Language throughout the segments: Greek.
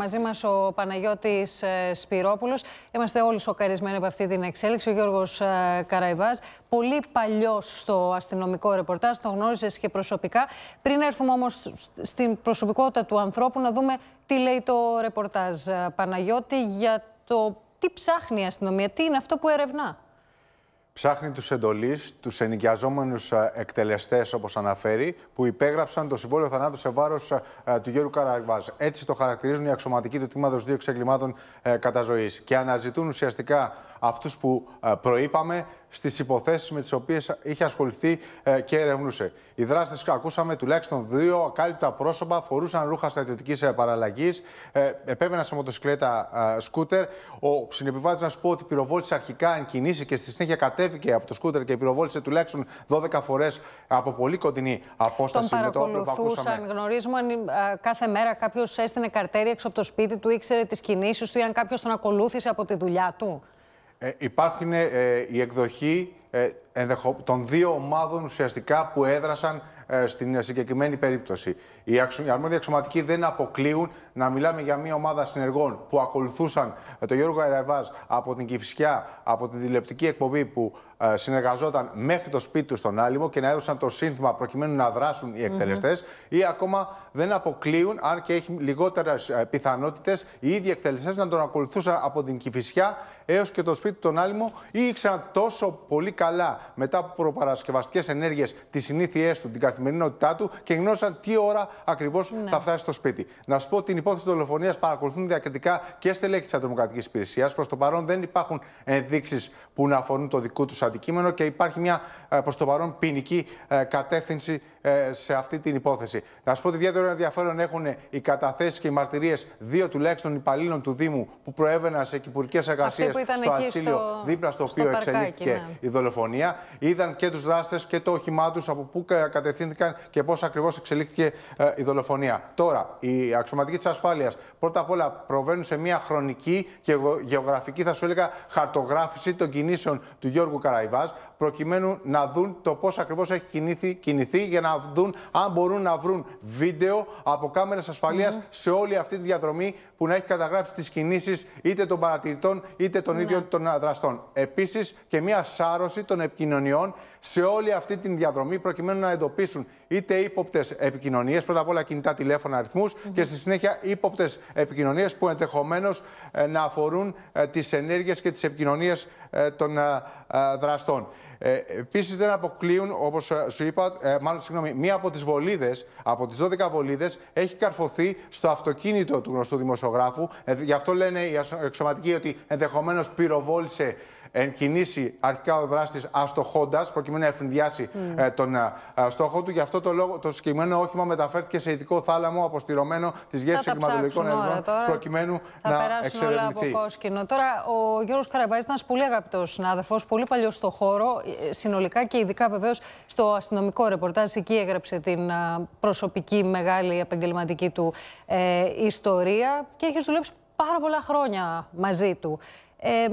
Μαζί μας ο Παναγιώτης ε, Σπυρόπουλος. Είμαστε όλοι σοκαρισμένοι από αυτή την εξέλιξη. Ο Γιώργος ε, Καραϊβάς, πολύ παλιός στο αστυνομικό ρεπορτάζ, τον γνώριζες και προσωπικά. Πριν έρθουμε όμως στην προσωπικότητα του ανθρώπου, να δούμε τι λέει το ρεπορτάζ, ε, Παναγιώτη, για το τι ψάχνει η αστυνομία, τι είναι αυτό που ερευνά ψάχνει τους εντολείς, τους ενοικιαζόμενους ε, εκτελεστές όπως αναφέρει, που υπέγραψαν το συμβόλαιο θανάτου σε βάρος ε, ε, του Γιώργου Καραβάζ. Έτσι το χαρακτηρίζουν οι αξιωματικοί του τμήματος δύο εξεγκλημάτων κατά και αναζητούν ουσιαστικά αυτούς που ε, προείπαμε στις υποθέσεις με τις οποίες είχε ασχοληθεί ε, και ερευνούσε. Οι δράστες, ακούσαμε, τουλάχιστον δύο ακάλυπτα πρόσωπα, φορούσαν ρούχα στρατιωτικής ε, παραλλαγής, επέβαιναν σε μοτοσυκλέτα σκούτερ. Ο συνεπιβάτης να σου πω ότι πυροβόλησε αρχικά εν κινήσει και στη συνέχεια κατέβηκε από το σκούτερ και πυροβόλησε τουλάχιστον 12 φορές από πολύ κοντινή απόσταση. με Τον το γνωρίζουμε αν κάθε μέρα κάποιος έστεινε καρτέρι έξω από το σπίτι του, ήξερε τις κινήσεις του ή αν κάποιος τον ακολούθησε από τη δουλειά του. Ε, υπάρχουν ε, η εκδοχή ε, ενδεχο... των δύο ομάδων ουσιαστικά που έδρασαν ε, στην συγκεκριμένη περίπτωση. Οι, αξιο... οι αρμόδιοι αξιωματικοί δεν αποκλείουν να μιλάμε για μια ομάδα συνεργών που ακολουθούσαν ε, τον Γιώργο Καραϊβάζ από την Κυφσιά, από την τηλεοπτική εκπομπή που ε, συνεργαζόταν μέχρι το σπίτι τους στον Άλυμο και να έδωσαν το σύνθημα προκειμένου να δράσουν οι εκτελεστές, mm-hmm. ή ακόμα δεν αποκλείουν, αν και έχει λιγότερες πιθανότητες, οι ίδιοι εκτελεστές να τον ακολουθούσαν από την Κυφυσιά έως και το σπίτι του τον Άλυμο, ή ήξεραν τόσο πολύ καλά μετά από προπαρασκευαστικές ενέργειες τις συνήθειές του, την καθημερινότητά του και γνώρισαν τι ώρα ναι. θα φτάσει στο σπίτι. Να σου πω την υπόθεση δολοφονίας παρακολουθούν διακριτικά και στελέχη τη Αντρομοκρατική Υπηρεσίας. Προς το παρόν δεν υπάρχουν ενδείξεις που να αφορούν το δικό τους αντικείμενο και υπάρχει μια ε, προς το παρόν ποινική ε, κατεύθυνση ε, σε αυτή την υπόθεση. Να σου πω ότι ιδιαίτερο ενδιαφέρον έχουν οι καταθέσεις και οι μαρτυρίες δύο τουλάχιστον υπαλλήλων του Δήμου που προέβαιναν σε κυπουρικές εργασίε στο ασύλιο στο... δίπλα στο, οποίο παρκάκι, εξελίχθηκε ναι. η δολοφονία. Είδαν και τους δράστες και το όχημά τους από πού κατευθύνθηκαν και πώς ακριβώς εξελίχθηκε ε, η δολοφονία. Τώρα, οι αξιωματικοί της ασφάλειας πρώτα απ' όλα προβαίνουν σε μια χρονική και γεωγραφική, θα σου έλεγα, χαρτογράφηση των κινήσεων του Γιώργου Καραϊβάς προκειμένου να δουν το πώς ακριβώς έχει κινηθεί, κινηθεί για να δουν αν μπορούν να βρουν βίντεο από κάμερες ασφαλείας σε όλη αυτή τη διαδρομή που να έχει καταγράψει τις κινήσεις είτε των παρατηρητών είτε των ναι. ίδιων των δραστών. Επίσης και μία σάρωση των επικοινωνιών σε όλη αυτή την διαδρομή προκειμένου να εντοπίσουν είτε ύποπτες επικοινωνίες, πρώτα απ' όλα κινητά τηλέφωνα και στη συνέχεια ύποπτες επικοινωνίες που ενδεχομένως ε, να αφορούν ε, τις ενέργειες και τις επικοινωνίες ε, των δραστών. Ε, Επίσης, δεν αποκλείουν, όπως ε, σου είπα, ε, μάλλον συγγνώμη, μία από τις βολίδες, από τις 12 βολίδες, έχει καρφωθεί στο αυτοκίνητο του γνωστού δημοσιογράφου. Ε, γι' αυτό λένε οι εξωματικοί ότι ενδεχομένως πυροβόλησε εν κινήσει αρχικά ο δράστης αστοχώντα, προκειμένου να εφηνδιάσει ε, τον στόχο του. Γι' αυτό το λόγο το συγκεκριμένο όχημα μεταφέρθηκε σε ειδικό θάλαμο αποστηρωμένο της γεύση εγκληματολογικών Ελληνών, προκειμένου θα να εξερευνηθεί. Τώρα, ο Γιώργος Καραμπάης ήταν πολύ αγαπητός συνάδελφος, πολύ παλιός στο χώρο συνολικά και ειδικά βεβαίως στο αστυνομικό ρεπορτάζ. Εκεί έγραψε την προσωπική μεγάλη επαγγελματική του ε, ιστορία και έχει δουλέψει πάρα πολλά χρόνια μαζί του. Ε,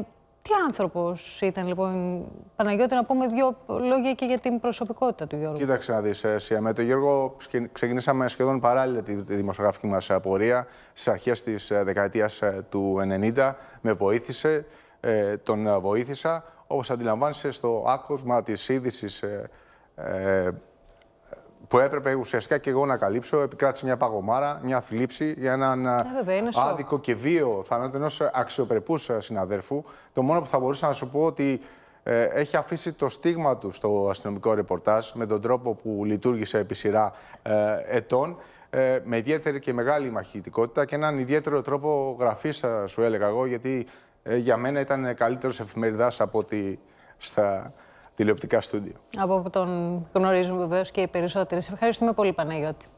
τι άνθρωπος ήταν, λοιπόν, Παναγιώτη, να πούμε δύο λόγια και για την προσωπικότητα του Γιώργου. Κοίταξε να δεις, ε, Με τον Γιώργο ξεκινήσαμε σχεδόν παράλληλα τη δημοσιογραφική μας ε, πορεία στις αρχές της δεκαετία του 90. Με βοήθησε, τον βοήθησα όπως αντιλαμβάνεσαι, στο άκουσμα της είδησης ε, ε, που έπρεπε ουσιαστικά και εγώ να καλύψω, επικράτησε μια παγωμάρα, μια θλίψη για έναν ε, άδικο και βίο θάνατο ενός αξιοπρεπούς ε, συναδέρφου. Το μόνο που θα μπορούσα να σου πω ότι έχει αφήσει το στίγμα του στο αστυνομικό ρεπορτάζ με τον τρόπο που λειτουργήσε επί σειρά ετών. με ιδιαίτερη και μεγάλη μαχητικότητα και έναν ιδιαίτερο τρόπο γραφής, σου έλεγα εγώ, γιατί ε, για μένα ήταν καλύτερος εφημεριδάς από ότι στα τηλεοπτικά στούντιο. Από τον γνωρίζουν βεβαίως και οι περισσότεροι. Σε ευχαριστούμε πολύ Παναγιώτη.